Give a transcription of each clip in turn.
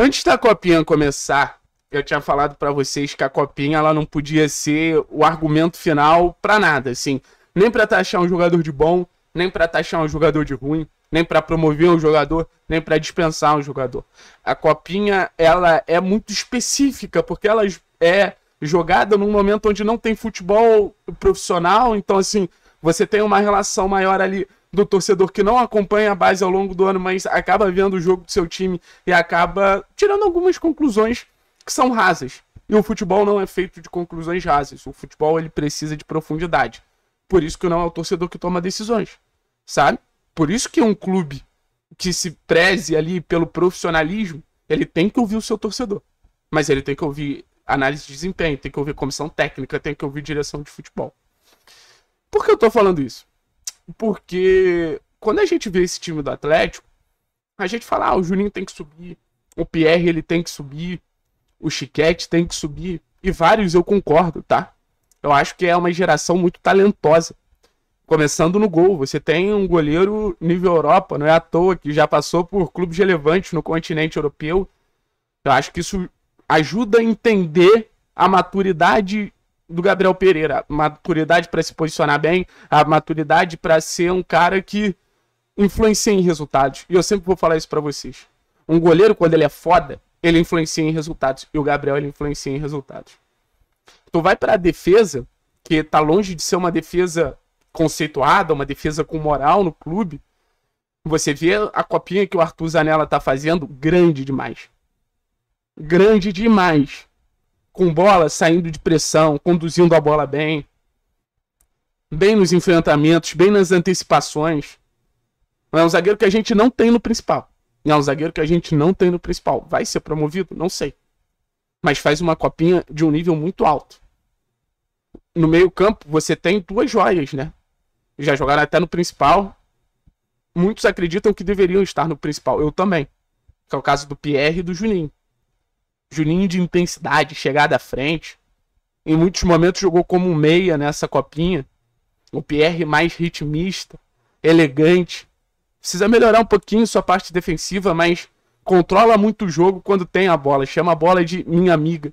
Antes da copinha começar, eu tinha falado para vocês que a copinha ela não podia ser o argumento final para nada, assim, nem para taxar um jogador de bom, nem para taxar um jogador de ruim, nem para promover um jogador, nem para dispensar um jogador. A copinha ela é muito específica porque ela é jogada num momento onde não tem futebol profissional, então assim, você tem uma relação maior ali do torcedor que não acompanha a base ao longo do ano, mas acaba vendo o jogo do seu time e acaba tirando algumas conclusões que são rasas. E o futebol não é feito de conclusões rasas. O futebol ele precisa de profundidade. Por isso que não é o torcedor que toma decisões, sabe? Por isso que um clube que se preze ali pelo profissionalismo, ele tem que ouvir o seu torcedor. Mas ele tem que ouvir análise de desempenho, tem que ouvir comissão técnica, tem que ouvir direção de futebol. Por que eu tô falando isso? Porque quando a gente vê esse time do Atlético, a gente fala, ah, o Juninho tem que subir, o Pierre ele tem que subir, o Chiquete tem que subir, e vários eu concordo, tá? Eu acho que é uma geração muito talentosa. Começando no gol, você tem um goleiro nível Europa, não é à toa que já passou por clubes relevantes no continente europeu. Eu acho que isso ajuda a entender a maturidade do Gabriel Pereira. Maturidade para se posicionar bem, a maturidade para ser um cara que influencia em resultados. E eu sempre vou falar isso para vocês. Um goleiro, quando ele é foda, ele influencia em resultados. E o Gabriel, ele influencia em resultados. Tu vai para a defesa, que tá longe de ser uma defesa conceituada, uma defesa com moral no clube. Você vê a copinha que o Arthur Zanella tá fazendo, grande demais. Grande demais com bola, saindo de pressão, conduzindo a bola bem, bem nos enfrentamentos, bem nas antecipações. É um zagueiro que a gente não tem no principal. É um zagueiro que a gente não tem no principal. Vai ser promovido? Não sei. Mas faz uma copinha de um nível muito alto. No meio-campo, você tem duas joias, né? Já jogaram até no principal. Muitos acreditam que deveriam estar no principal. Eu também. Que é o caso do Pierre e do Juninho. Juninho de intensidade, chegada à frente. Em muitos momentos jogou como um meia nessa copinha. O Pierre mais ritmista, elegante. Precisa melhorar um pouquinho sua parte defensiva, mas controla muito o jogo quando tem a bola. Chama a bola de minha amiga.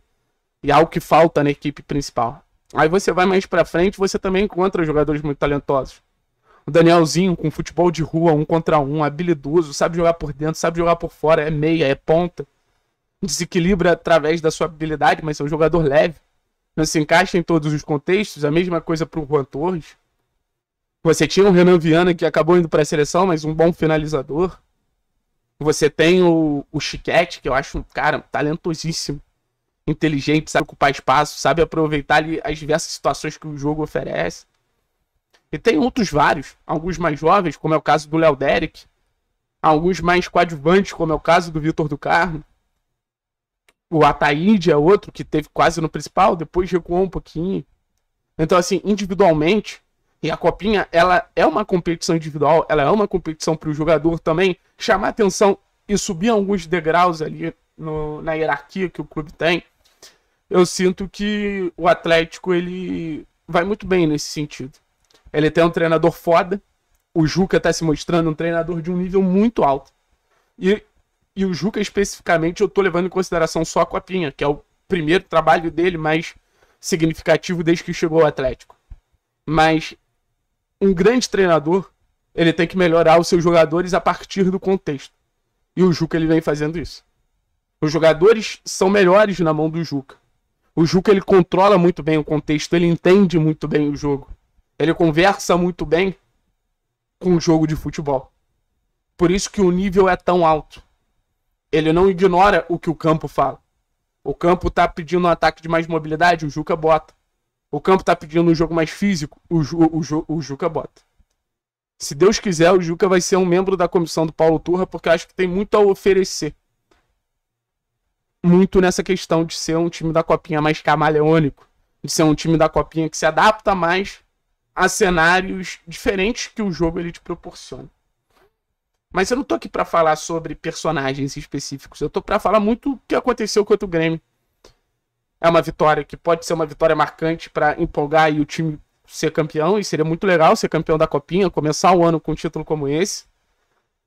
E há algo que falta na equipe principal. Aí você vai mais pra frente, você também encontra jogadores muito talentosos. O Danielzinho com futebol de rua, um contra um, habilidoso, sabe jogar por dentro, sabe jogar por fora, é meia, é ponta desequilibra através da sua habilidade, mas é um jogador leve. Não se encaixa em todos os contextos. A mesma coisa para o Juan Torres. Você tinha o Renan Viana que acabou indo para a seleção, mas um bom finalizador. Você tem o, o Chiquete, que eu acho um cara talentosíssimo, inteligente, sabe ocupar espaço, sabe aproveitar ali, as diversas situações que o jogo oferece. E tem outros vários, alguns mais jovens, como é o caso do Léo Derek, alguns mais coadjuvantes, como é o caso do Vitor do Carmo. O Ataíde é outro que teve quase no principal, depois recuou um pouquinho. Então, assim, individualmente, e a Copinha, ela é uma competição individual, ela é uma competição para o jogador também chamar atenção e subir alguns degraus ali no, na hierarquia que o clube tem. Eu sinto que o Atlético ele vai muito bem nesse sentido. Ele tem um treinador foda, o Juca está se mostrando um treinador de um nível muito alto. E e o Juca especificamente eu tô levando em consideração só a Copinha, que é o primeiro trabalho dele mais significativo desde que chegou ao Atlético. Mas um grande treinador, ele tem que melhorar os seus jogadores a partir do contexto. E o Juca ele vem fazendo isso. Os jogadores são melhores na mão do Juca. O Juca ele controla muito bem o contexto, ele entende muito bem o jogo. Ele conversa muito bem com o jogo de futebol. Por isso que o nível é tão alto. Ele não ignora o que o campo fala. O campo tá pedindo um ataque de mais mobilidade, o Juca bota. O campo tá pedindo um jogo mais físico, o, Ju, o, Ju, o Juca bota. Se Deus quiser, o Juca vai ser um membro da comissão do Paulo Turra, porque eu acho que tem muito a oferecer. Muito nessa questão de ser um time da copinha mais camaleônico. De ser um time da copinha que se adapta mais a cenários diferentes que o jogo ele te proporciona. Mas eu não tô aqui para falar sobre personagens específicos. Eu tô para falar muito o que aconteceu contra o Grêmio. É uma vitória que pode ser uma vitória marcante para empolgar e o time ser campeão. E seria muito legal ser campeão da Copinha, começar o ano com um título como esse.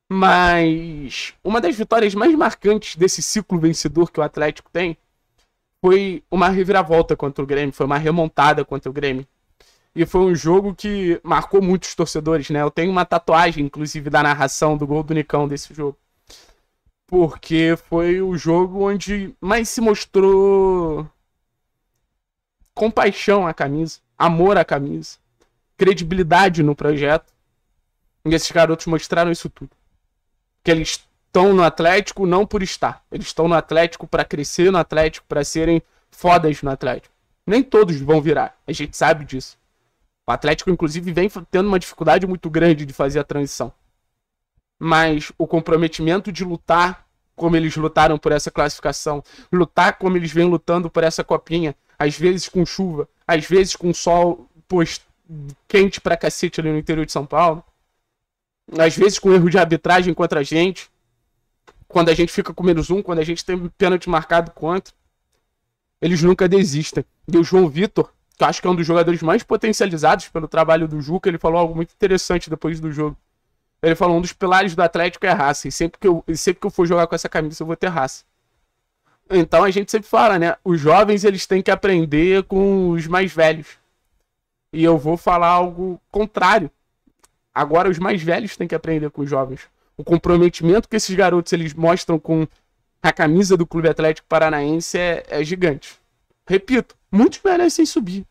Mas uma das vitórias mais marcantes desse ciclo vencedor que o Atlético tem foi uma reviravolta contra o Grêmio, foi uma remontada contra o Grêmio. E foi um jogo que marcou muitos torcedores, né? Eu tenho uma tatuagem, inclusive, da narração do gol do Nicão desse jogo. Porque foi o jogo onde mais se mostrou compaixão à camisa, amor à camisa, credibilidade no projeto. E esses garotos mostraram isso tudo. Que eles estão no Atlético não por estar. Eles estão no Atlético para crescer no Atlético, para serem fodas no Atlético. Nem todos vão virar. A gente sabe disso. O Atlético, inclusive, vem tendo uma dificuldade muito grande de fazer a transição. Mas o comprometimento de lutar como eles lutaram por essa classificação, lutar como eles vêm lutando por essa copinha, às vezes com chuva, às vezes com sol pois, quente pra cacete ali no interior de São Paulo, às vezes com erro de arbitragem contra a gente, quando a gente fica com menos um, quando a gente tem pênalti marcado contra, eles nunca desistem. E o João Vitor que eu acho que é um dos jogadores mais potencializados pelo trabalho do Juca, ele falou algo muito interessante depois do jogo. Ele falou: um dos pilares do Atlético é raça, e sempre que eu, sempre que eu for jogar com essa camisa, eu vou ter raça. Então a gente sempre fala, né? Os jovens eles têm que aprender com os mais velhos. E eu vou falar algo contrário. Agora os mais velhos têm que aprender com os jovens. O comprometimento que esses garotos eles mostram com a camisa do Clube Atlético Paranaense é, é gigante. Repito, muitos merecem subir.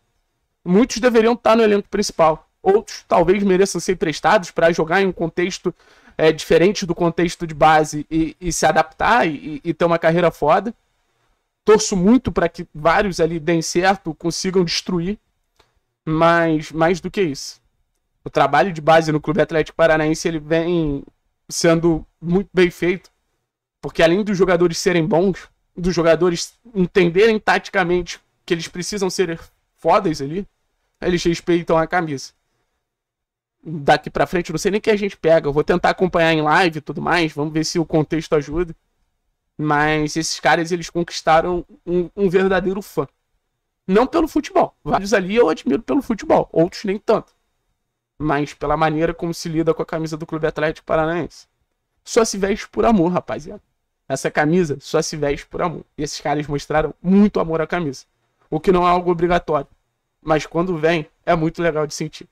Muitos deveriam estar no elenco principal. Outros talvez mereçam ser emprestados para jogar em um contexto é, diferente do contexto de base e, e se adaptar e, e ter uma carreira foda. Torço muito para que vários ali deem certo, consigam destruir. Mas mais do que isso. O trabalho de base no Clube Atlético Paranaense ele vem sendo muito bem feito. Porque além dos jogadores serem bons, dos jogadores entenderem taticamente que eles precisam ser foda isso ali. Eles respeitam a camisa. Daqui pra frente, não sei nem que a gente pega. Eu vou tentar acompanhar em live e tudo mais. Vamos ver se o contexto ajuda. Mas esses caras, eles conquistaram um, um verdadeiro fã. Não pelo futebol. Vários ali eu admiro pelo futebol. Outros nem tanto. Mas pela maneira como se lida com a camisa do Clube Atlético Paranaense. Só se veste por amor, rapaziada. Essa camisa só se veste por amor. E esses caras mostraram muito amor à camisa o que não é algo obrigatório. Mas quando vem, é muito legal de sentir.